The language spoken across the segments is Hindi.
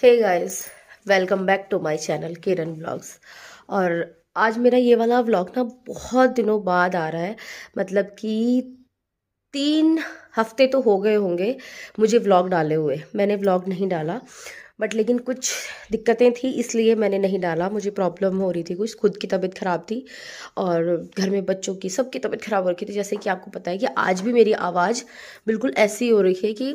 hey guys welcome back to my channel Kiran blogs और आज मेरा ये वाला व्लॉग ना बहुत दिनों बाद आ रहा है मतलब कि तीन हफ्ते तो हो गए होंगे मुझे व्लॉग डाले हुए मैंने व्लॉग नहीं डाला बट लेकिन कुछ दिक्कतें थी इसलिए मैंने नहीं डाला मुझे प्रॉब्लम हो रही थी कुछ खुद की तबीयत ख़राब थी और घर में बच्चों की सबकी तबीयत ख़राब हो रखी थी जैसे कि आपको पता है कि आज भी मेरी आवाज़ बिल्कुल ऐसी हो रही है कि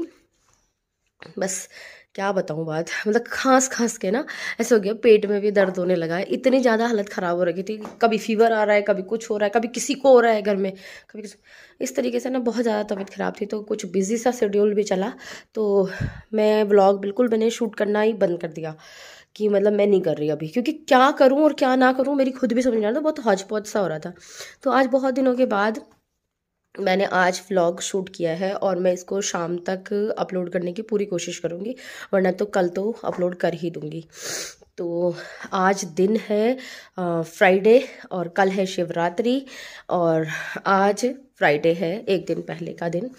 बस क्या बताऊँ बात मतलब खांस खांस के ना ऐसे हो गया पेट में भी दर्द होने लगा है इतनी ज़्यादा हालत ख़राब हो रही थी कभी फीवर आ रहा है कभी कुछ हो रहा है कभी किसी को हो रहा है घर में कभी किसी इस तरीके से ना बहुत ज़्यादा तबीयत ख़राब थी तो कुछ बिजी सा शेड्यूल भी चला तो मैं ब्लॉग बिल्कुल मैंने शूट करना ही बंद कर दिया कि मतलब मैं नहीं कर रही अभी क्योंकि क्या करूँ और क्या ना करूँ मेरी खुद भी समझ में आ रहा था बहुत हौज सा हो रहा था तो आज बहुत दिनों के बाद मैंने आज व्लॉग शूट किया है और मैं इसको शाम तक अपलोड करने की पूरी कोशिश करूँगी वरना तो कल तो अपलोड कर ही दूँगी तो आज दिन है फ्राइडे और कल है शिवरात्रि और आज फ्राइडे है एक दिन पहले का दिन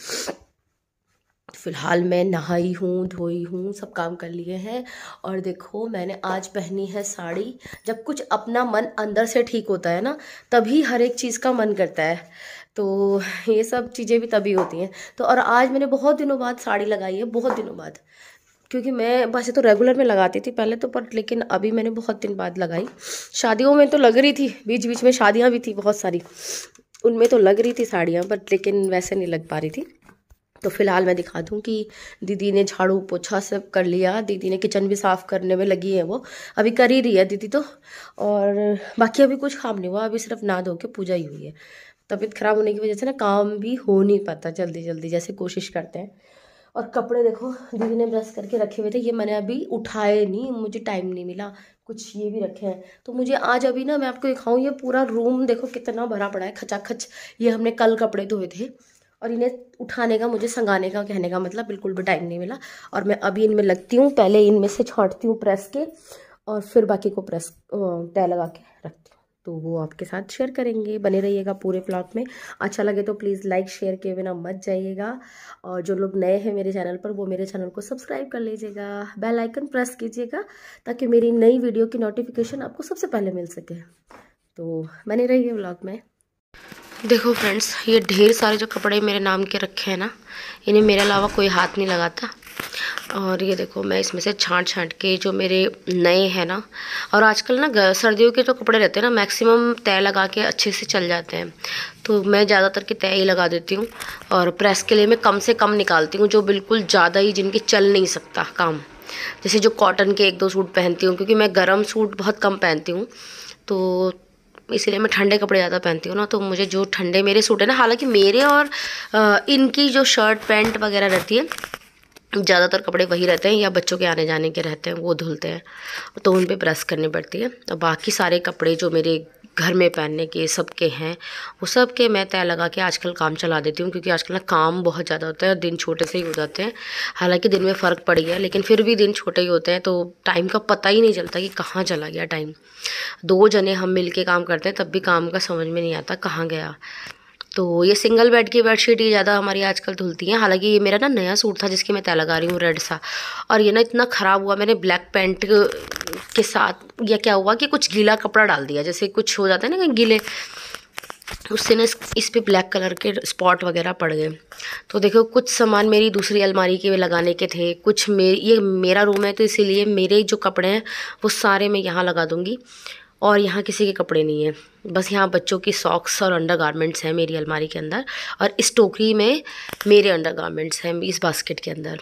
फ़िलहाल मैं नहाई हूँ धोई हूँ सब काम कर लिए हैं और देखो मैंने आज पहनी है साड़ी जब कुछ अपना मन अंदर से ठीक होता है ना तभी हर एक चीज़ का मन करता है तो ये सब चीज़ें भी तभी होती हैं तो और आज मैंने बहुत दिनों बाद साड़ी लगाई है बहुत दिनों बाद क्योंकि मैं वैसे तो रेगुलर में लगाती थी पहले तो पर लेकिन अभी मैंने बहुत दिन बाद लगाई शादियों में तो लग रही थी बीच बीच में शादियाँ भी थी बहुत सारी उनमें तो लग रही थी साड़ियाँ बट लेकिन वैसे नहीं लग पा रही थी तो फिलहाल मैं दिखा दूँ कि दीदी ने झाड़ू पोछा सब कर लिया दीदी ने किचन भी साफ़ करने में लगी है वो अभी कर ही रही है दीदी तो और बाकी अभी कुछ काम नहीं हुआ अभी सिर्फ ना धो के पूजा ही हुई है तबीयत ख़राब होने की वजह से ना काम भी हो नहीं पाता जल्दी जल्दी जैसे कोशिश करते हैं और कपड़े देखो दीदी ने ब्रश करके रखे हुए थे ये मैंने अभी उठाए नहीं मुझे टाइम नहीं मिला कुछ ये भी रखे हैं तो मुझे आज अभी ना मैं आपको दिखाऊँ ये पूरा रूम देखो कितना भरा पड़ा है खचाखच ये हमने कल कपड़े धोए थे और इन्हें उठाने का मुझे संगाने का कहने का मतलब बिल्कुल भी टाइम नहीं मिला और मैं अभी इनमें लगती हूँ पहले इनमें से छाँटती हूँ प्रेस के और फिर बाकी को प्रेस तय लगा के रखती हूँ तो वो आपके साथ शेयर करेंगे बने रहिएगा पूरे ब्लॉग में अच्छा लगे तो प्लीज़ लाइक शेयर किए बिना मत जाइएगा और जो लोग नए हैं मेरे चैनल पर वो मेरे चैनल को सब्सक्राइब कर लीजिएगा बेल आइकन प्रेस कीजिएगा ताकि मेरी नई वीडियो की नोटिफिकेशन आपको सबसे पहले मिल सके तो बने रहिए ब्लॉग में देखो फ्रेंड्स ये ढेर सारे जो कपड़े मेरे नाम के रखे हैं ना इन्हें मेरे अलावा कोई हाथ नहीं लगाता और ये देखो मैं इसमें से छांट छांट के जो मेरे नए हैं ना और आजकल ना सर्दियों के जो कपड़े रहते हैं ना मैक्सिमम तय लगा के अच्छे से चल जाते हैं तो मैं ज़्यादातर के तय ही लगा देती हूँ और प्रेस के लिए मैं कम से कम निकालती हूँ जो बिल्कुल ज़्यादा ही जिनके चल नहीं सकता काम जैसे जो कॉटन के एक दो सूट पहनती हूँ क्योंकि मैं गर्म सूट बहुत कम पहनती हूँ तो इसलिए मैं ठंडे कपड़े ज़्यादा पहनती हूँ ना तो मुझे जो ठंडे मेरे सूट है ना हालांकि मेरे और इनकी जो शर्ट पैंट वगैरह रहती है ज़्यादातर कपड़े वही रहते हैं या बच्चों के आने जाने के रहते हैं वो धुलते हैं तो उन पर प्रेस करनी पड़ती है और बाकी सारे कपड़े जो मेरे घर में पहनने के सब के हैं वो सब के मैं तय लगा के आजकल काम चला देती हूँ क्योंकि आजकल ना काम बहुत ज़्यादा होता है और दिन छोटे से ही हो जाते हैं हालांकि दिन में फ़र्क पड़ गया लेकिन फिर भी दिन छोटे ही होते हैं तो टाइम का पता ही नहीं चलता कि कहाँ चला गया टाइम दो जने हम मिल के काम करते हैं तब भी काम का समझ में नहीं आता कहाँ गया तो ये सिंगल बेड की बेडशीट ये ज़्यादा हमारी आजकल धुलती हैं हालांकि ये मेरा ना नया सूट था जिसकी मैं तय लगा रही हूँ रेड सा और ये ना इतना ख़राब हुआ मैंने ब्लैक पेंट के साथ या क्या हुआ कि कुछ गीला कपड़ा डाल दिया जैसे कुछ हो जाता है ना गीले उससे ना इस पर ब्लैक कलर के स्पॉट वगैरह पड़ गए तो देखो कुछ सामान मेरी दूसरी अलमारी के लगाने के थे कुछ मे ये मेरा रूम है तो इसीलिए मेरे जो कपड़े हैं वो सारे मैं यहाँ लगा दूँगी और यहाँ किसी के कपड़े नहीं हैं बस यहाँ बच्चों की सॉक्स और अंडर गारमेंट्स हैं मेरी अलमारी के अंदर और इस टोकरी में मेरे अंडर गारमेंट्स हैं इस बास्केट के अंदर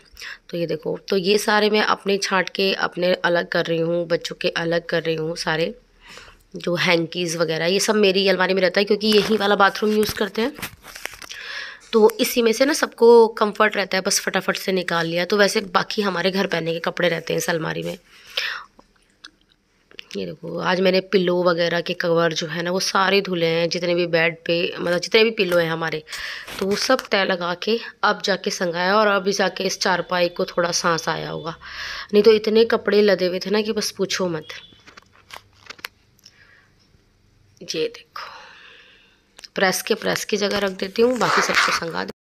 तो ये देखो तो ये सारे मैं अपने छाँट के अपने अलग कर रही हूँ बच्चों के अलग कर रही हूँ सारे जो हैंकीज़ वगैरह ये सब मेरी अलमारी में रहता है क्योंकि यहीं वाला बाथरूम यूज़ करते हैं तो इसी में से ना सबको कंफर्ट रहता है बस फटाफट से निकाल लिया तो वैसे बाकी हमारे घर पहनने के कपड़े रहते हैं इस अलमारी में ये देखो आज मैंने पिल्लो वगैरह के कवर जो है ना वो सारे धुले हैं जितने भी बेड पे मतलब जितने भी पिल्लो हैं हमारे तो वो सब तय लगा के अब जाके संगाया और अब जाके इस चारपाई को थोड़ा सांस आया होगा नहीं तो इतने कपड़े लदे हुए थे ना कि बस पूछो मत ये देखो प्रेस के प्रेस की जगह रख देती हूँ बाकी सबको संगा दे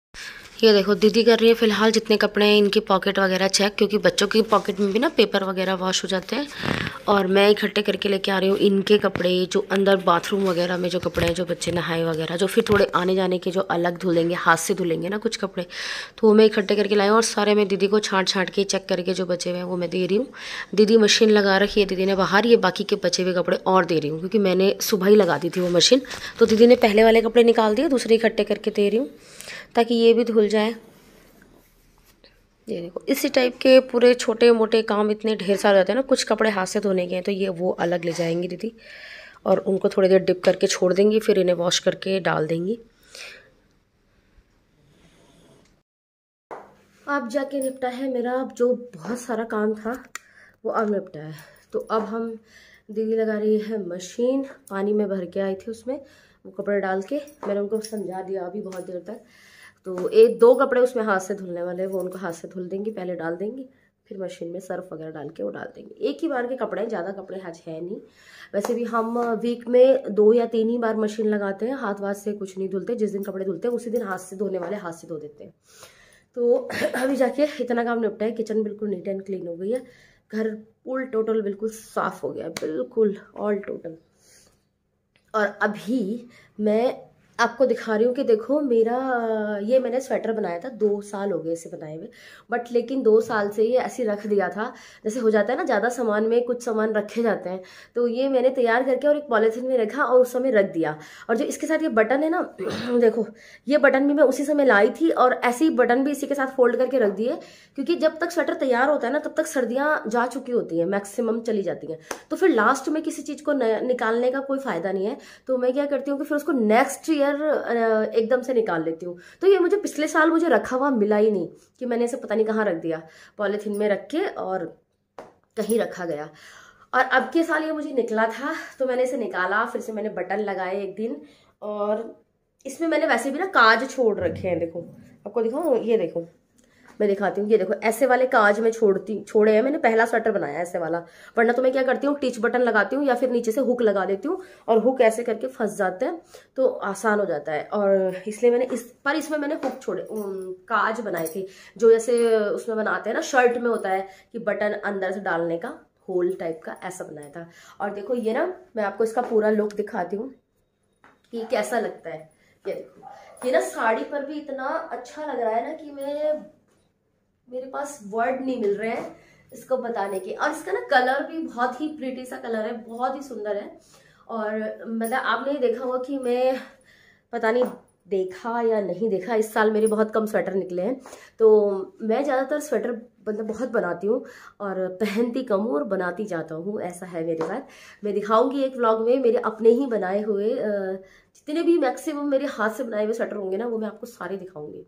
ये देखो दीदी कर रही है फ़िलहाल जितने कपड़े हैं इनकी पॉकेट वगैरह चेक क्योंकि बच्चों की पॉकेट में भी ना पेपर वगैरह वॉश हो जाते हैं और मैं इकट्ठे करके लेके आ रही हूँ इनके कपड़े जो अंदर बाथरूम वगैरह में जो कपड़े हैं जो बच्चे नहाए वगैरह जो फिर थोड़े आने जाने के जो अलग धुलेंगे हाथ से धुलेंगे ना कुछ कपड़े तो वो मैं इकट्ठे करके लाई और सारे मैं दीदी को छाँट छाँट के चेक करके जो बचे हुए हैं वो मैं दे रही हूँ दीदी मशीन लगा रखी है दीदी ने बाहर ये बाकी के बचे हुए कपड़े और दे रही हूँ क्योंकि मैंने सुबह ही लगा दी थी वो मशीन तो दीदी ने पहले वाले कपड़े निकाल दिए दूसरे इकट्ठे करके दे रही हूँ ताकि ये भी धुल जाए ये देखो इसी टाइप के पूरे छोटे मोटे काम इतने ढेर सारे होते हैं ना कुछ कपड़े हाथ से धोने के हैं तो ये वो अलग ले जाएंगी दीदी और उनको थोड़ी देर डिप करके छोड़ देंगी फिर इन्हें वॉश करके डाल देंगी अब जाके निपटा है मेरा अब जो बहुत सारा काम था वो अब निपटा है तो अब हम दीदी लगा रही है मशीन पानी में भर के आई थी उसमें वो कपड़े डाल के मैंने उनको समझा दिया अभी बहुत देर तक तो एक दो कपड़े उसमें हाथ से धुलने वाले वो उनको हाथ से धुल देंगी पहले डाल देंगी फिर मशीन में सर्फ वगैरह डाल के वो डाल देंगे एक ही बार के कपड़े हैं ज़्यादा कपड़े आज है नहीं वैसे भी हम वीक में दो या तीन ही बार मशीन लगाते हैं हाथ वाथ से कुछ नहीं धुलते जिस दिन कपड़े धुलते हैं उसी दिन हाथ से धोने वाले हाथ से धो देते हैं तो अभी जाके इतना काम निपटा है किचन बिल्कुल नीट एंड क्लीन हो गई है घर पुल टोटल बिल्कुल साफ़ हो गया बिल्कुल ऑल टोटल और अभी मैं आपको दिखा रही हूँ कि देखो मेरा ये मैंने स्वेटर बनाया था दो साल हो गए इसे बनाए हुए बट लेकिन दो साल से ये ऐसे रख दिया था जैसे हो जाता है ना ज़्यादा सामान में कुछ सामान रखे जाते हैं तो ये मैंने तैयार करके और एक पॉलीथीन में रखा और उस समय रख दिया और जो इसके साथ ये बटन है ना देखो ये बटन भी मैं उसी समय लाई थी और ऐसे ही बटन भी इसी के साथ फोल्ड करके रख दिए क्योंकि जब तक स्वेटर तैयार होता है ना तब तक सर्दियाँ जा चुकी होती हैं मैक्सिमम चली जाती हैं तो फिर लास्ट में किसी चीज़ को निकालने का कोई फ़ायदा नहीं है तो मैं क्या करती हूँ कि फिर उसको नेक्स्ट ईयर अंदर एकदम से निकाल लेती हूँ तो ये मुझे पिछले साल मुझे रखा हुआ मिला ही नहीं कि मैंने इसे पता नहीं कहाँ रख दिया पॉलीथीन में रख के और कहीं रखा गया और अब के साल ये मुझे निकला था तो मैंने इसे निकाला फिर से मैंने बटन लगाए एक दिन और इसमें मैंने वैसे भी ना काज छोड़ रखे हैं देखो आपको दिखाऊँ ये देखो मैं दिखाती हूँ ये देखो ऐसे वाले काज में छोड़ती छोड़े हैं मैंने पहला स्वेटर बनाया ऐसे वाला वरना तो मैं क्या करती हूँ टिच बटन लगाती हूँ या फिर नीचे से हुक लगा देती हूँ और हुक ऐसे करके फंस जाते हैं तो आसान हो जाता है और इसलिए मैंने इस पर इसमें मैंने हुक छोड़े काज बनाए थे जो जैसे उसमें बनाते हैं ना शर्ट में होता है कि बटन अंदर से डालने का होल टाइप का ऐसा बनाया था और देखो ये ना मैं आपको इसका पूरा लुक दिखाती हूँ कि कैसा लगता है ये देखो ये ना साड़ी पर भी इतना अच्छा लग रहा है ना कि मैं मेरे पास वर्ड नहीं मिल रहे हैं इसको बताने के और इसका ना कलर भी बहुत ही प्रिटी सा कलर है बहुत ही सुंदर है और मतलब आपने देखा होगा कि मैं पता नहीं देखा या नहीं देखा इस साल मेरे बहुत कम स्वेटर निकले हैं तो मैं ज़्यादातर स्वेटर मतलब बहुत बनाती हूँ और पहनती कम हूँ और बनाती जाता हूँ ऐसा है मेरे पास मैं दिखाऊंगी एक व्लॉग में मेरे अपने ही बनाए हुए जितने भी मैक्सिमम मेरे हाथ से बनाए हुए स्वेटर होंगे ना वो मैं आपको सारे दिखाऊंगी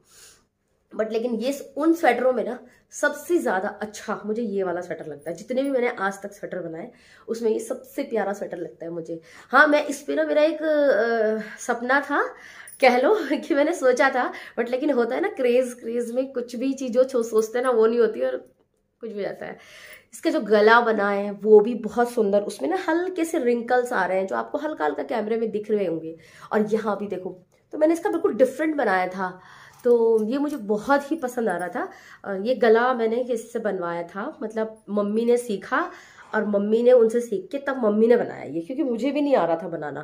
बट लेकिन ये उन स्वेटरों में ना सबसे ज़्यादा अच्छा मुझे ये वाला स्वेटर लगता है जितने भी मैंने आज तक स्वेटर बनाए उसमें ये सबसे प्यारा स्वेटर लगता है मुझे हाँ मैं इस पर ना मेरा एक आ, सपना था कह लो कि मैंने सोचा था बट लेकिन होता है ना क्रेज़ क्रेज़ में कुछ भी चीज़ जो सोचते हैं ना वो नहीं होती और कुछ भी जाता है इसका जो गला बना है वो भी बहुत सुंदर उसमें ना हल्के से रिंकल्स आ रहे हैं जो आपको हल्का हल्का कैमरे में दिख रहे होंगे और यहाँ भी देखो तो मैंने इसका बिल्कुल डिफरेंट बनाया था तो ये मुझे बहुत ही पसंद आ रहा था ये गला मैंने इससे बनवाया था मतलब मम्मी ने सीखा और मम्मी ने उनसे सीख के तब मम्मी ने बनाया ये क्योंकि मुझे भी नहीं आ रहा था बनाना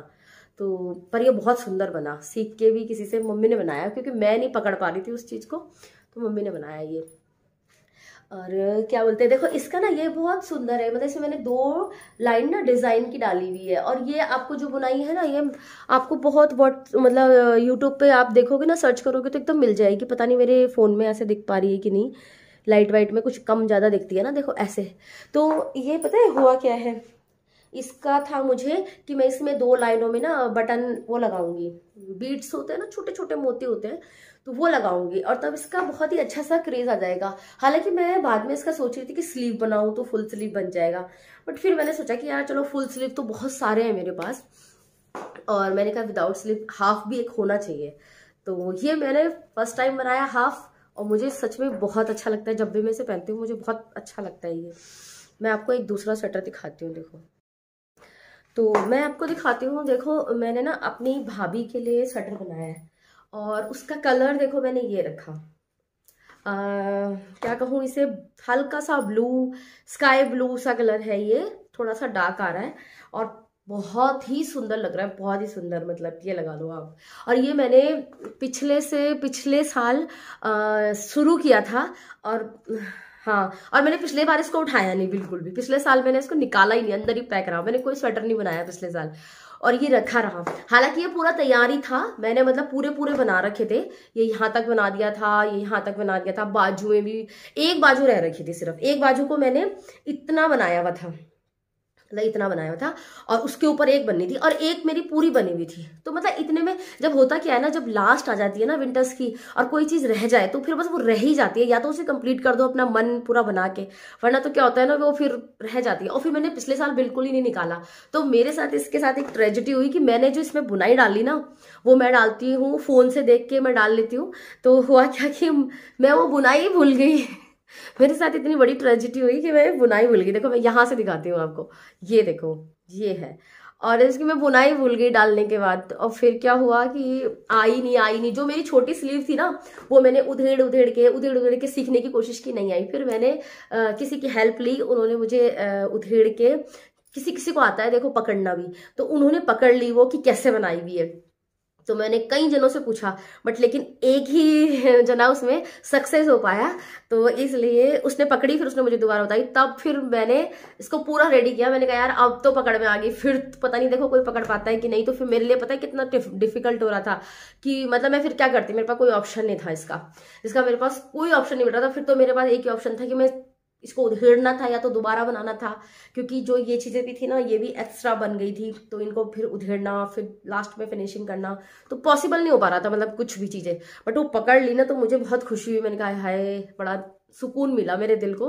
तो पर ये बहुत सुंदर बना सीख के भी किसी से मम्मी ने बनाया क्योंकि मैं नहीं पकड़ पा रही थी उस चीज़ को तो मम्मी ने बनाया ये और क्या बोलते हैं देखो इसका ना ये बहुत सुंदर है मतलब इसमें मैंने दो लाइन ना डिज़ाइन की डाली हुई है और ये आपको जो बुनाई है ना ये आपको बहुत बहुत मतलब यूट्यूब पे आप देखोगे ना सर्च करोगे तो एकदम तो मिल जाएगी पता नहीं मेरे फ़ोन में ऐसे दिख पा रही है कि नहीं लाइट वाइट में कुछ कम ज़्यादा दिखती है ना देखो ऐसे तो ये पता है हुआ क्या है इसका था मुझे कि मैं इसमें दो लाइनों में ना बटन वो लगाऊंगी बीट्स होते हैं ना छोटे छोटे मोती होते हैं तो वो लगाऊंगी और तब इसका बहुत ही अच्छा सा क्रेज आ जाएगा हालांकि मैं बाद में इसका सोच रही थी कि स्लीव बनाऊं तो फुल स्लीव बन जाएगा बट फिर मैंने सोचा कि यार चलो फुल स्लीव तो बहुत सारे हैं मेरे पास और मैंने कहा विदाउट स्लीव हाफ भी एक होना चाहिए तो ये मैंने फर्स्ट टाइम बनाया हाफ और मुझे सच में बहुत अच्छा लगता है जब भी मैं इसे पहनती हूँ मुझे बहुत अच्छा लगता है ये मैं आपको एक दूसरा स्वेटर दिखाती हूँ देखो तो मैं आपको दिखाती हूँ देखो मैंने ना अपनी भाभी के लिए स्वेटर बनाया है और उसका कलर देखो मैंने ये रखा आ, क्या कहूँ इसे हल्का सा ब्लू स्काई ब्लू सा कलर है ये थोड़ा सा डार्क आ रहा है और बहुत ही सुंदर लग रहा है बहुत ही सुंदर मतलब ये लगा लो आप और ये मैंने पिछले से पिछले साल शुरू किया था और हाँ और मैंने पिछले बार इसको उठाया नहीं बिल्कुल भी पिछले साल मैंने इसको निकाला ही नहीं अंदर ही पैक रहा मैंने कोई स्वेटर नहीं बनाया पिछले साल और ये रखा रहा हालांकि ये पूरा तैयारी था मैंने मतलब पूरे पूरे बना रखे थे ये यहाँ तक बना दिया था ये यहाँ तक बना दिया था बाजुएं भी एक बाजू रह रखी थी सिर्फ एक बाजू को मैंने इतना बनाया हुआ था मतलब इतना बनाया था और उसके ऊपर एक बननी थी और एक मेरी पूरी बनी हुई थी तो मतलब इतने में जब होता क्या है ना जब लास्ट आ जाती है ना विंटर्स की और कोई चीज़ रह जाए तो फिर बस वो रह ही जाती है या तो उसे कंप्लीट कर दो अपना मन पूरा बना के वरना तो क्या होता है ना वो फिर रह जाती है और फिर मैंने पिछले साल बिल्कुल ही नहीं निकाला तो मेरे साथ इसके साथ एक ट्रेजिडी हुई कि मैंने जो इसमें बुनाई डाली ना वो मैं डालती हूँ फ़ोन से देख के मैं डाल लेती हूँ तो हुआ क्या कि मैं वो बुनाई भूल गई मेरे साथ इतनी बड़ी ट्रेजिडी हुई कि मैं बुनाई भूल गई देखो मैं यहाँ से दिखाती हूँ आपको ये देखो ये है और इसकी मैं बुनाई भूल गई डालने के बाद और फिर क्या हुआ कि आई नहीं आई नहीं जो मेरी छोटी स्लीव थी ना वो मैंने उधेड़ उधेड़ के उधेड़ उधेड़ के सीखने की कोशिश की नहीं आई फिर मैंने आ, किसी की हेल्प ली उन्होंने मुझे आ, उधेड़ के किसी किसी को आता है देखो पकड़ना भी तो उन्होंने पकड़ ली वो कि कैसे बनाई हुई है तो मैंने कई जनों से पूछा बट लेकिन एक ही जना उसमें सक्सेस हो पाया तो इसलिए उसने पकड़ी फिर उसने मुझे दोबारा बताई तब फिर मैंने इसको पूरा रेडी किया मैंने कहा यार अब तो पकड़ में आ गई फिर पता नहीं देखो कोई पकड़ पाता है कि नहीं तो फिर मेरे लिए पता है कितना डिफिकल्ट हो रहा था कि मतलब मैं फिर क्या करती मेरे पास कोई ऑप्शन नहीं था इसका इसका मेरे पास कोई ऑप्शन नहीं मिल रहा था फिर तो मेरे पास एक ही ऑप्शन था कि मैं इसको उधेड़ना था या तो दोबारा बनाना था क्योंकि जो ये चीज़ें भी थी ना ये भी एक्स्ट्रा बन गई थी तो इनको फिर उधेड़ना फिर लास्ट में फिनिशिंग करना तो पॉसिबल नहीं हो पा रहा था मतलब कुछ भी चीज़ें बट वो पकड़ ली ना तो मुझे बहुत खुशी हुई मैंने कहा हाय बड़ा सुकून मिला मेरे दिल को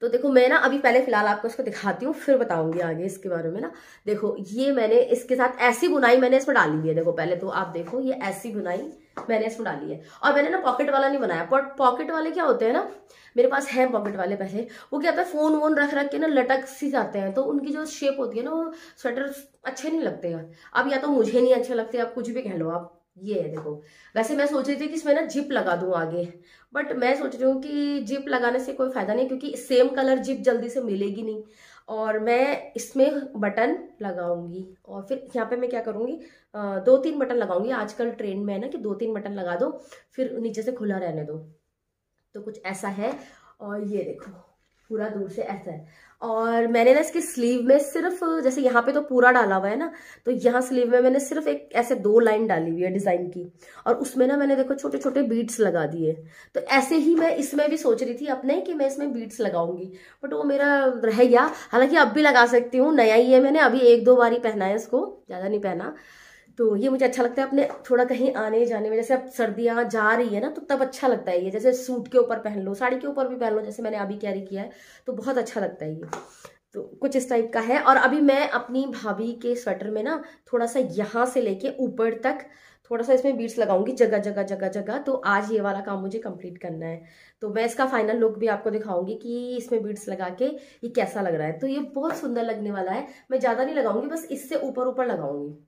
तो देखो मैं ना अभी पहले फिलहाल आपको इसको दिखाती हूँ फिर बताऊंगी आगे इसके बारे में ना देखो ये मैंने इसके साथ ऐसी बुनाई मैंने इसमें डाली हुई है देखो पहले तो आप देखो ये ऐसी बुनाई मैंने इसमें डाली है और मैंने ना पॉकेट वाला नहीं बनाया पॉकेट वाले क्या होते हैं ना मेरे पास है पॉकेट वाले पैसे वो क्या होता है फोन वोन रख रख के ना लटक सी जाते हैं तो उनकी जो शेप होती है ना वो स्वेटर अच्छे नहीं लगते हैं अब या तो मुझे नहीं अच्छे लगते आप कुछ भी कह लो आप ये है देखो वैसे मैं सोच रही थी कि इसमें ना जिप लगा दूं आगे बट मैं सोच रही हूँ कि जिप लगाने से कोई फायदा नहीं क्योंकि सेम कलर जिप जल्दी से मिलेगी नहीं और मैं इसमें बटन लगाऊंगी और फिर यहाँ पे मैं क्या करूँगी दो तीन बटन लगाऊंगी आजकल ट्रेंड में है ना कि दो तीन बटन लगा दो फिर नीचे से खुला रहने दो तो कुछ ऐसा है और ये देखो पूरा दूर से ऐसा है और मैंने ना इसके स्लीव में सिर्फ जैसे यहाँ पे तो पूरा डाला हुआ है ना तो यहाँ स्लीव में मैंने सिर्फ एक ऐसे दो लाइन डाली हुई है डिजाइन की और उसमें ना मैंने देखो छोटे छोटे बीट्स लगा दिए तो ऐसे ही मैं इसमें भी सोच रही थी अपने कि मैं इसमें बीट्स लगाऊंगी बट वो मेरा रह गया हालांकि अब भी लगा सकती हूँ नया ही है मैंने अभी एक दो बार ही पहना है इसको ज्यादा नहीं पहना तो ये मुझे अच्छा लगता है अपने थोड़ा कहीं आने जाने में जैसे अब सर्दियाँ जा रही है ना तो तब अच्छा लगता है ये जैसे सूट के ऊपर पहन लो साड़ी के ऊपर भी पहन लो जैसे मैंने अभी कैरी किया है तो बहुत अच्छा लगता है ये तो कुछ इस टाइप का है और अभी मैं अपनी भाभी के स्वेटर में ना थोड़ा सा यहाँ से लेके ऊपर तक थोड़ा सा इसमें बीट्स लगाऊंगी जगह जगह जगह जगह तो आज ये वाला काम मुझे कंप्लीट करना है तो मैं इसका फाइनल लुक भी आपको दिखाऊंगी कि इसमें बीट्स लगा के ये कैसा लग रहा है तो ये बहुत सुंदर लगने वाला है मैं ज़्यादा नहीं लगाऊंगी बस इससे ऊपर ऊपर लगाऊंगी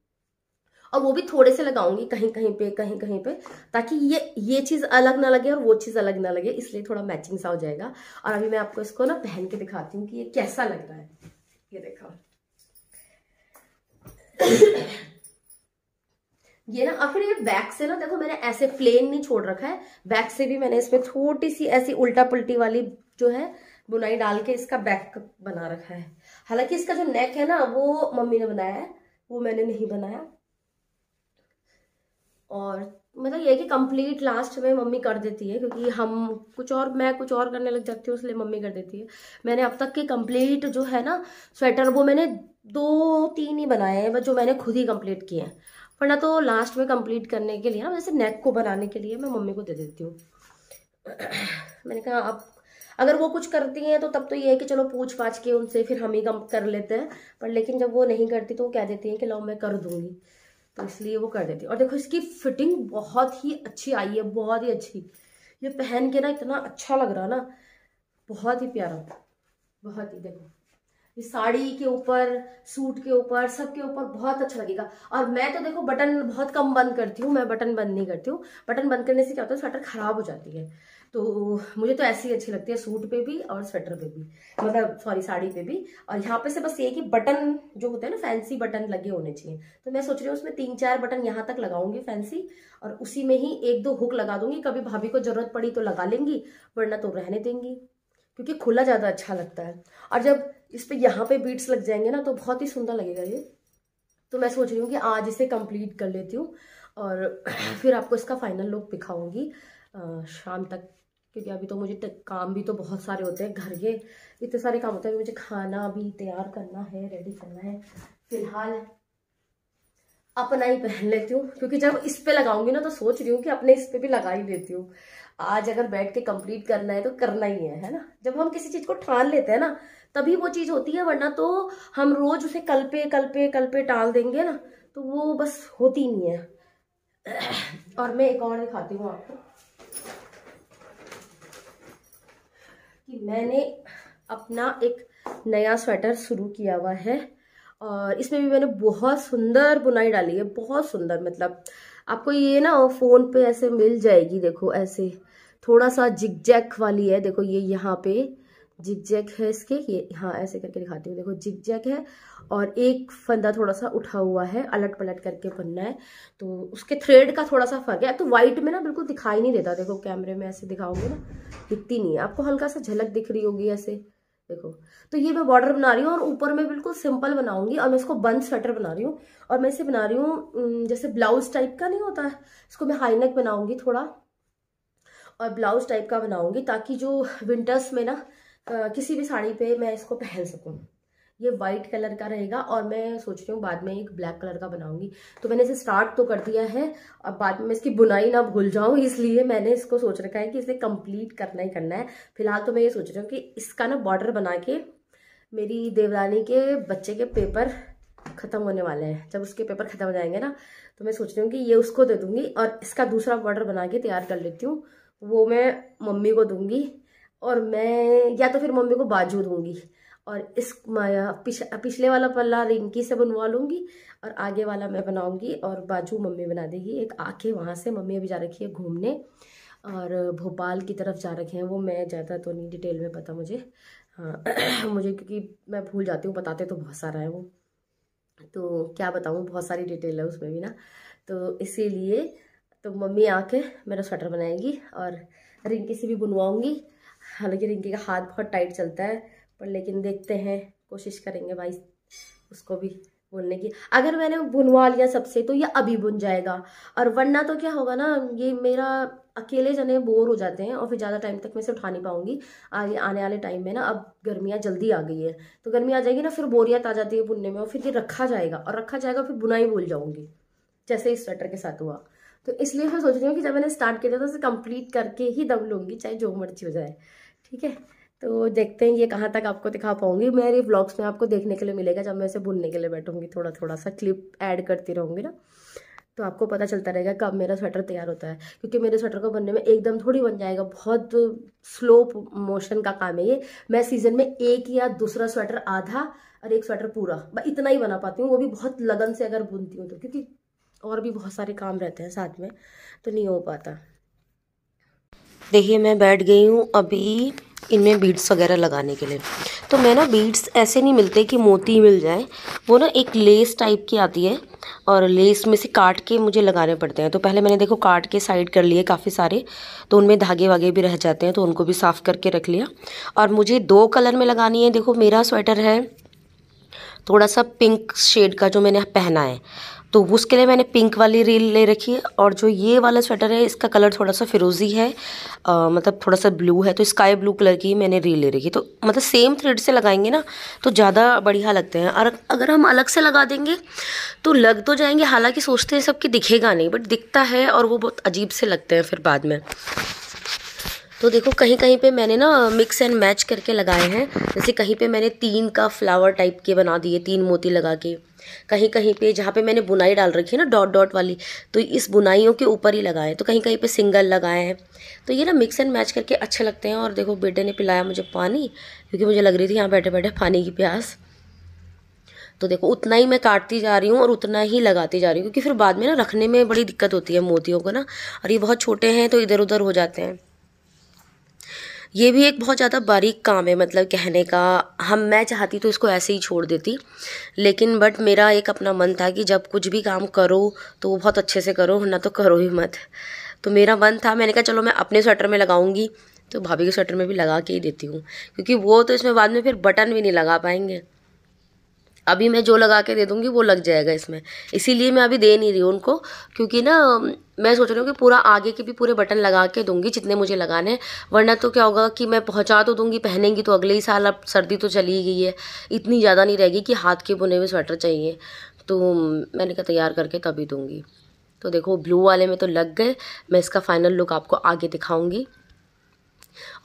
और वो भी थोड़े से लगाऊंगी कहीं कहीं पे कहीं कहीं पे ताकि ये ये चीज़ अलग ना लगे और वो चीज़ अलग ना लगे इसलिए थोड़ा मैचिंग सा हो जाएगा और अभी मैं आपको इसको ना पहन के दिखाती हूँ कि ये कैसा लग रहा है ये देखो ये ना और फिर ये बैक से ना देखो मैंने ऐसे प्लेन नहीं छोड़ रखा है बैक से भी मैंने इसमें छोटी सी ऐसी उल्टा पुलटी वाली जो है बुनाई डाल के इसका बैक बना रखा है हालांकि इसका जो नेक है ना वो मम्मी ने बनाया है वो मैंने नहीं बनाया और मतलब ये कि कंप्लीट लास्ट में मम्मी कर देती है क्योंकि हम कुछ और मैं कुछ और करने लग जाती हूँ इसलिए मम्मी कर देती है मैंने अब तक के कंप्लीट जो है ना स्वेटर वो मैंने दो तीन ही बनाए हैं बस जो मैंने खुद ही कंप्लीट किए हैं वरना तो लास्ट में कंप्लीट करने के लिए ना जैसे नेक को बनाने के लिए मैं मम्मी को दे देती हूँ मैंने कहा अब अगर वो कुछ करती हैं तो तब तो ये है कि चलो पूछ पाछ के उनसे फिर हम ही कम कर लेते हैं पर लेकिन जब वो नहीं करती तो वो कह देती हैं कि लो मैं कर दूंगी तो इसलिए वो कर देती और देखो इसकी फिटिंग बहुत ही अच्छी आई है बहुत ही अच्छी ये पहन के ना इतना अच्छा लग रहा ना बहुत ही प्यारा बहुत ही देखो ये साड़ी के ऊपर सूट के ऊपर सब के ऊपर बहुत अच्छा लगेगा और मैं तो देखो बटन बहुत कम बंद करती हूँ मैं बटन बंद नहीं करती हूँ बटन बंद करने से क्या होता है स्वेटर खराब हो जाती है तो मुझे तो ऐसी ही अच्छी लगती है सूट पे भी और स्वेटर पे भी मतलब सॉरी साड़ी पे भी और यहाँ पे से बस ये कि बटन जो होते हैं ना फैंसी बटन लगे होने चाहिए तो मैं सोच रही हूँ उसमें तीन चार बटन यहाँ तक लगाऊंगी फैंसी और उसी में ही एक दो हुक लगा दूंगी कभी भाभी को जरूरत पड़ी तो लगा लेंगी वरना तो रहने देंगी क्योंकि खुला ज़्यादा अच्छा लगता है और जब इस पर यहाँ पे बीट्स लग जाएंगे ना तो बहुत ही सुंदर लगेगा ये तो मैं सोच रही हूँ कि आज इसे कंप्लीट कर लेती हूँ और फिर आपको इसका फाइनल लुक दिखाऊंगी शाम तक क्योंकि अभी तो मुझे काम भी तो बहुत सारे होते हैं घर के इतने सारे काम होते हैं मुझे खाना भी तैयार करना है रेडी करना है फिलहाल अपना ही पहन लेती हूँ क्योंकि जब इस पे लगाऊंगी ना तो सोच रही हूँ कि अपने इस पे भी लगा ही लेती हूँ आज अगर बैठ के कंप्लीट करना है तो करना ही है है ना जब हम किसी चीज को ठान लेते हैं ना तभी वो चीज होती है वरना तो हम रोज उसे कल पे कल पे कल पे टाल देंगे ना तो वो बस होती नहीं है और मैं एक और दिखाती हूँ आपको कि मैंने अपना एक नया स्वेटर शुरू किया हुआ है और इसमें भी मैंने बहुत सुंदर बुनाई डाली है बहुत सुंदर मतलब आपको ये ना फ़ोन पे ऐसे मिल जाएगी देखो ऐसे थोड़ा सा जिग वाली है देखो ये यहाँ पे जिग जैक है इसके ये हाँ ऐसे करके दिखाती हूँ देखो जिग जैक है और एक फंदा थोड़ा सा उठा हुआ है अलट पलट करके बनना है तो उसके थ्रेड का थोड़ा सा फर्क है तो वाइट में ना बिल्कुल दिखाई नहीं देता देखो कैमरे में ऐसे दिखाओगे ना दिखती नहीं है आपको हल्का सा झलक दिख रही होगी ऐसे देखो तो ये मैं बॉर्डर बना रही हूँ और ऊपर में बिल्कुल सिंपल बनाऊंगी और मैं इसको बंद स्वेटर बना रही हूँ और मैं इसे बना रही हूँ जैसे ब्लाउज टाइप का नहीं होता है इसको मैं हाईनेक बनाऊंगी थोड़ा और ब्लाउज टाइप का बनाऊंगी ताकि जो विंटर्स में ना किसी भी साड़ी पे मैं इसको पहन सकूँ ये वाइट कलर का रहेगा और मैं सोच रही हूँ बाद में एक ब्लैक कलर का बनाऊंगी तो मैंने इसे स्टार्ट तो कर दिया है और बाद में इसकी बुनाई ना भूल जाऊँ इसलिए मैंने इसको सोच रखा है कि इसे कंप्लीट करना ही करना है फिलहाल तो मैं ये सोच रही हूँ कि इसका ना बॉर्डर बना के मेरी देवरानी के बच्चे के पेपर ख़त्म होने वाले हैं जब उसके पेपर ख़त्म हो जाएंगे ना तो मैं सोच रही हूँ कि ये उसको दे दूँगी और इसका दूसरा बॉर्डर बना के तैयार कर लेती हूँ वो मैं मम्मी को दूँगी और मैं या तो फिर मम्मी को बाजू दूंगी और इस पिछ, पिछले वाला पल्ला रिंकी से बनवा लूँगी और आगे वाला मैं बनाऊँगी और बाजू मम्मी बना देगी एक आके वहाँ से मम्मी अभी जा रखी है घूमने और भोपाल की तरफ जा रखे हैं वो मैं ज़्यादा तो नहीं डिटेल में पता मुझे हाँ मुझे क्योंकि मैं भूल जाती हूँ बताते तो बहुत सारा है वो तो क्या बताऊँ बहुत सारी डिटेल है उसमें भी ना तो इसीलिए तो मम्मी आके मेरा स्वेटर बनाएगी और रिंकी से भी बुनवाऊँगी हालांकि रिंकी का हाथ बहुत टाइट चलता है पर लेकिन देखते हैं कोशिश करेंगे भाई उसको भी बुनने की अगर मैंने बुनवा लिया सबसे तो ये अभी बुन जाएगा और वरना तो क्या होगा ना ये मेरा अकेले जने बोर हो जाते हैं और फिर ज़्यादा टाइम तक मैं इसे उठा नहीं पाऊंगी आगे आने वाले टाइम में ना अब गर्मियाँ जल्दी आ गई है तो गर्मी आ जाएगी ना फिर बोरियत आ जाती है बुनने में और फिर ये रखा जाएगा और रखा जाएगा फिर बुनाई भूल जाऊँगी जैसे इस स्वेटर के साथ हुआ तो इसलिए मैं सोच रही हूँ कि जब मैंने स्टार्ट किया था तो उसे कंप्लीट करके ही दब लूँगी चाहे जो मर्जी हो जाए ठीक है तो देखते हैं ये कहाँ तक आपको दिखा पाऊँगी मेरे ब्लॉग्स में आपको देखने के लिए मिलेगा जब मैं इसे बुनने के लिए बैठूँगी थोड़ा थोड़ा सा क्लिप ऐड करती रहूँगी ना तो आपको पता चलता रहेगा कब मेरा स्वेटर तैयार होता है क्योंकि मेरे स्वेटर को बनने में एकदम थोड़ी बन जाएगा बहुत स्लो मोशन का काम है ये मैं सीजन में एक या दूसरा स्वेटर आधा और एक स्वेटर पूरा इतना ही बना पाती हूँ वो भी बहुत लगन से अगर बुनती हूँ तो क्योंकि और भी बहुत सारे काम रहते हैं साथ में तो नहीं हो पाता देखिए मैं बैठ गई हूँ अभी इनमें बीड्स वगैरह लगाने के लिए तो मैं ना बीड्स ऐसे नहीं मिलते कि मोती मिल जाए वो ना एक लेस टाइप की आती है और लेस में से काट के मुझे लगाने पड़ते हैं तो पहले मैंने देखो काट के साइड कर लिए काफ़ी सारे तो उनमें धागे वागे भी रह जाते हैं तो उनको भी साफ़ करके रख लिया और मुझे दो कलर में लगानी है देखो मेरा स्वेटर है थोड़ा सा पिंक शेड का जो मैंने पहना है तो उसके लिए मैंने पिंक वाली रील ले रखी है और जो ये वाला स्वेटर है इसका कलर थोड़ा सा फिरोज़ी है आ, मतलब थोड़ा सा ब्लू है तो स्काई ब्लू कलर की मैंने रील ले रखी तो मतलब सेम थ्रेड से लगाएंगे ना तो ज़्यादा बढ़िया लगते हैं और अगर हम अलग से लगा देंगे तो लग तो जाएंगे हालांकि सोचते हैं सबकी दिखेगा नहीं बट दिखता है और वो बहुत अजीब से लगते हैं फिर बाद में तो देखो कहीं कहीं पे मैंने ना मिक्स एंड मैच करके लगाए हैं जैसे कहीं पे मैंने तीन का फ्लावर टाइप के बना दिए तीन मोती लगा के कहीं कहीं पे जहाँ पे मैंने बुनाई डाल रखी है ना डॉट डॉट वाली तो इस बुनाइयों के ऊपर ही लगाए तो कहीं कहीं पे सिंगल लगाए हैं तो ये ना मिक्स एंड मैच करके अच्छे लगते हैं और देखो बेटे ने पिलाया मुझे पानी क्योंकि मुझे लग रही थी यहाँ बैठे बैठे पानी की प्यास तो देखो उतना ही मैं काटती जा रही हूँ और उतना ही लगाती जा रही हूँ क्योंकि फिर बाद में ना रखने में बड़ी दिक्कत होती है मोतियों को ना और ये बहुत छोटे हैं तो इधर उधर हो जाते हैं ये भी एक बहुत ज़्यादा बारीक काम है मतलब कहने का हम मैं चाहती तो इसको ऐसे ही छोड़ देती लेकिन बट मेरा एक अपना मन था कि जब कुछ भी काम करो तो वो बहुत अच्छे से करो ना तो करो ही मत तो मेरा मन था मैंने कहा चलो मैं अपने स्वेटर में लगाऊंगी तो भाभी के स्वेटर में भी लगा के ही देती हूँ क्योंकि वो तो इसमें बाद में फिर बटन भी नहीं लगा पाएंगे अभी मैं जो लगा के दे दूँगी वो लग जाएगा इसमें इसीलिए मैं अभी दे नहीं रही हूँ उनको क्योंकि ना मैं सोच रही हूँ कि पूरा आगे के भी पूरे बटन लगा के दूंगी जितने मुझे लगाने वरना तो क्या होगा कि मैं पहुँचा तो दूँगी पहनेंगी तो अगले ही साल अब सर्दी तो चली गई है इतनी ज़्यादा नहीं रहेगी कि हाथ के बुने हुए स्वेटर चाहिए तो मैंने कहा तैयार करके तभी दूँगी तो देखो ब्लू वाले में तो लग गए मैं इसका फाइनल लुक आपको आगे दिखाऊँगी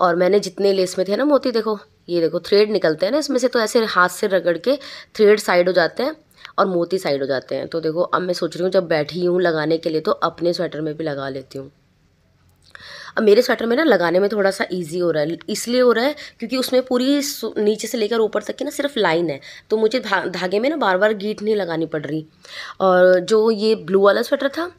और मैंने जितने लेस में थे ना मोती देखो ये देखो थ्रेड निकलते हैं ना इसमें से तो ऐसे हाथ से रगड़ के थ्रेड साइड हो जाते हैं और मोती साइड हो जाते हैं तो देखो अब मैं सोच रही हूँ जब बैठी हूँ लगाने के लिए तो अपने स्वेटर में भी लगा लेती हूँ मेरे स्वेटर में ना लगाने में थोड़ा सा ईजी हो रहा है इसलिए हो रहा है क्योंकि उसमें पूरी नीचे से लेकर ऊपर तक की ना सिर्फ लाइन है तो मुझे धागे में ना बार बार गीट नहीं लगानी पड़ रही और जो ये ब्लू वाला स्वेटर था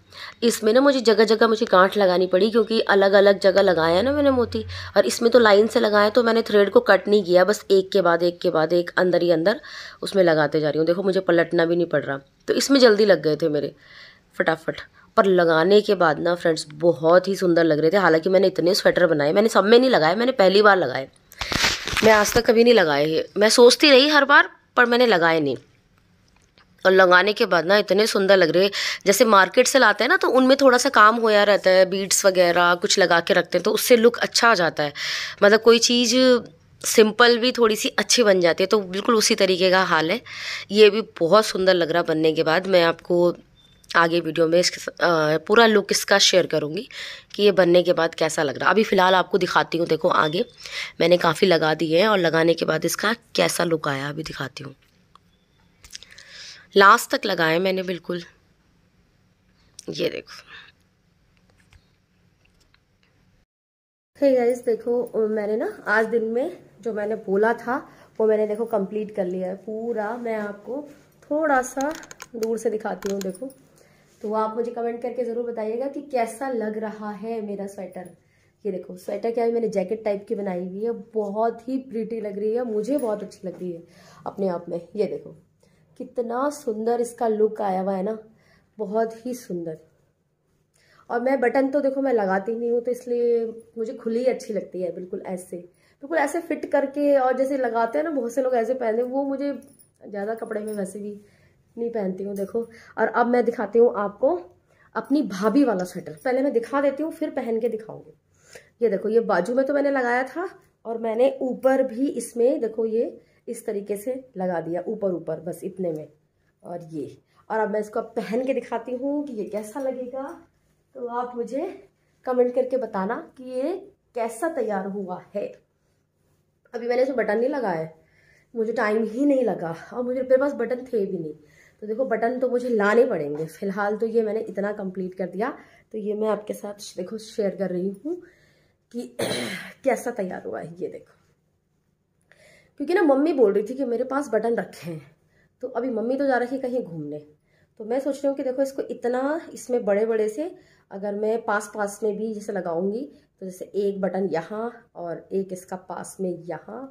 इसमें ना मुझे जगह जगह मुझे गांठ लगानी पड़ी क्योंकि अलग अलग जगह लगाया है ना मैंने मोती और इसमें तो लाइन से लगाया तो मैंने थ्रेड को कट नहीं किया बस एक के बाद एक के बाद एक अंदर ही अंदर उसमें लगाते जा रही हूँ देखो मुझे पलटना भी नहीं पड़ रहा तो इसमें जल्दी लग गए थे मेरे फटाफट पर लगाने के बाद ना फ्रेंड्स बहुत ही सुंदर लग रहे थे हालांकि मैंने इतने स्वेटर बनाए मैंने सब में नहीं लगाए मैंने पहली बार लगाए मैं आज तक कभी नहीं लगाए मैं सोचती रही हर बार पर मैंने लगाए नहीं और लगाने के बाद ना इतने सुंदर लग रहे जैसे मार्केट से लाते हैं ना तो उनमें थोड़ा सा काम होया रहता है बीड्स वगैरह कुछ लगा के रखते हैं तो उससे लुक अच्छा आ जाता है मतलब कोई चीज़ सिंपल भी थोड़ी सी अच्छी बन जाती है तो बिल्कुल उसी तरीके का हाल है ये भी बहुत सुंदर लग रहा बनने के बाद मैं आपको आगे वीडियो में इस पूरा लुक इसका शेयर करूँगी कि ये बनने के बाद कैसा लग रहा है अभी फ़िलहाल आपको दिखाती हूँ देखो आगे मैंने काफ़ी लगा दिए हैं और लगाने के बाद इसका कैसा लुक आया अभी दिखाती हूँ लास्ट तक लगाए मैंने बिल्कुल ये देखो हे गाइस देखो मैंने ना आज दिन में जो मैंने बोला था वो मैंने देखो कंप्लीट कर लिया है पूरा मैं आपको थोड़ा सा दूर से दिखाती हूँ देखो तो आप मुझे कमेंट करके ज़रूर बताइएगा कि कैसा लग रहा है मेरा स्वेटर ये देखो स्वेटर क्या है मैंने जैकेट टाइप की बनाई हुई है बहुत ही प्रीटी लग रही है मुझे बहुत अच्छी लग रही है अपने आप में ये देखो कितना सुंदर इसका लुक आया हुआ है ना बहुत ही सुंदर और मैं बटन तो देखो मैं लगाती नहीं हूँ तो इसलिए मुझे खुली अच्छी लगती है बिल्कुल ऐसे बिल्कुल ऐसे फिट करके और जैसे लगाते हैं ना बहुत से लोग ऐसे पहने वो मुझे ज़्यादा कपड़े में वैसे भी नहीं पहनती हूँ देखो और अब मैं दिखाती हूँ आपको अपनी भाभी वाला स्वेटर पहले मैं दिखा देती हूँ फिर पहन के दिखाऊंगी ये देखो ये बाजू में तो मैंने लगाया था और मैंने ऊपर भी इसमें देखो ये इस तरीके से लगा दिया ऊपर ऊपर बस इतने में और ये और अब मैं इसको पहन के दिखाती हूँ कि ये कैसा लगेगा तो आप मुझे कमेंट करके बताना कि ये कैसा तैयार हुआ है अभी मैंने इसमें बटन नहीं लगाया मुझे टाइम ही नहीं लगा और मुझे मेरे पास बटन थे भी नहीं तो देखो बटन तो मुझे लाने पड़ेंगे फ़िलहाल तो ये मैंने इतना कंप्लीट कर दिया तो ये मैं आपके साथ देखो शेयर कर रही हूँ कि कैसा तैयार हुआ है ये देखो क्योंकि ना मम्मी बोल रही थी कि मेरे पास बटन रखे हैं तो अभी मम्मी तो जा रही है कहीं घूमने तो मैं सोच रही हूँ कि देखो इसको इतना इसमें बड़े बड़े से अगर मैं पास पास में भी जैसे लगाऊंगी तो जैसे एक बटन यहाँ और एक इसका पास में यहाँ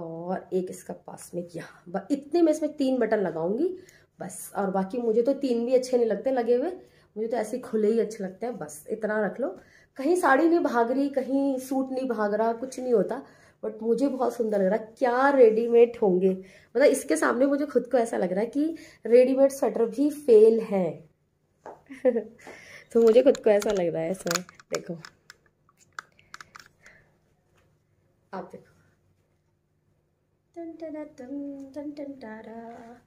और एक इसका पास में यहाँ इतने में इसमें तीन बटन लगाऊंगी बस और बाकी मुझे तो तीन भी अच्छे नहीं लगते लगे हुए मुझे तो ऐसे खुले ही अच्छे लगते हैं बस इतना रख लो कहीं साड़ी नहीं भाग रही कहीं सूट नहीं भाग रहा कुछ नहीं होता बट मुझे बहुत सुंदर लग रहा है क्या रेडीमेड होंगे मतलब इसके सामने मुझे खुद को ऐसा लग रहा है कि रेडीमेड स्वेटर भी फेल है तो मुझे खुद को ऐसा लग रहा है इसमें देखो आप देखो टन टन टन टन टन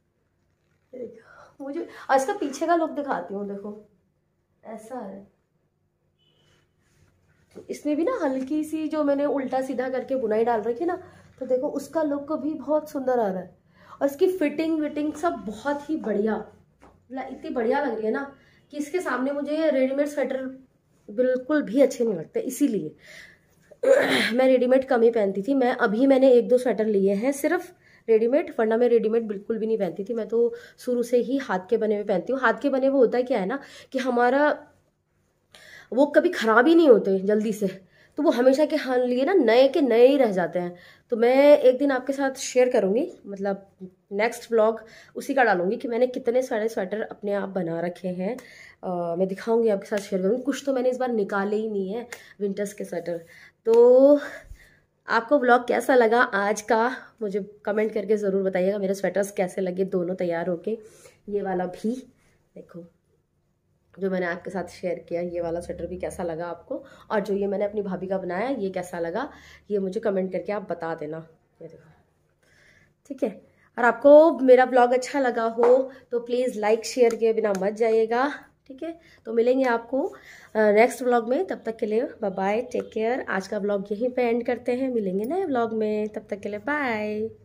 मुझे इसका तो पीछे का लुक दिखाती हूँ देखो ऐसा है तो इसमें भी ना हल्की सी जो मैंने उल्टा सीधा करके बुनाई डाल रखी है ना तो देखो उसका लुक भी बहुत सुंदर आ रहा है और इसकी फिटिंग विटिंग सब बहुत ही बढ़िया इतनी बढ़िया लग रही है ना कि इसके सामने मुझे रेडीमेड स्वेटर बिल्कुल भी अच्छे नहीं लगते इसीलिए मैं रेडीमेड कम ही पहनती थी मैं अभी मैंने एक दो स्वेटर लिए हैं सिर्फ रेडीमेड वरना मैं रेडीमेड बिल्कुल भी नहीं पहनती थी मैं तो शुरू से ही हाथ के बने हुए पहनती हूँ हाथ के बने हुए होता क्या है ना कि हमारा वो कभी ख़राब ही नहीं होते जल्दी से तो वो हमेशा के हाल लिए ना नए के नए ही रह जाते हैं तो मैं एक दिन आपके साथ शेयर करूँगी मतलब नेक्स्ट ब्लॉग उसी का डालूंगी कि मैंने कितने सारे स्वेटर अपने आप बना रखे हैं आ, मैं दिखाऊंगी आपके साथ शेयर करूँगी कुछ तो मैंने इस बार निकाले ही नहीं है विंटर्स के स्वेटर तो आपको ब्लॉग कैसा लगा आज का मुझे कमेंट करके ज़रूर बताइएगा मेरे स्वेटर्स कैसे लगे दोनों तैयार होके ये वाला भी देखो जो मैंने आपके साथ शेयर किया ये वाला स्वेटर भी कैसा लगा आपको और जो ये मैंने अपनी भाभी का बनाया ये कैसा लगा ये मुझे कमेंट करके आप बता देना देखो ठीक है और आपको मेरा ब्लॉग अच्छा लगा हो तो प्लीज़ लाइक शेयर किए बिना मत जाइएगा ठीक है तो मिलेंगे आपको नेक्स्ट व्लॉग में तब तक के लिए बाय टेक केयर आज का व्लॉग यहीं पे एंड करते हैं मिलेंगे नए व्लॉग में तब तक के लिए बाय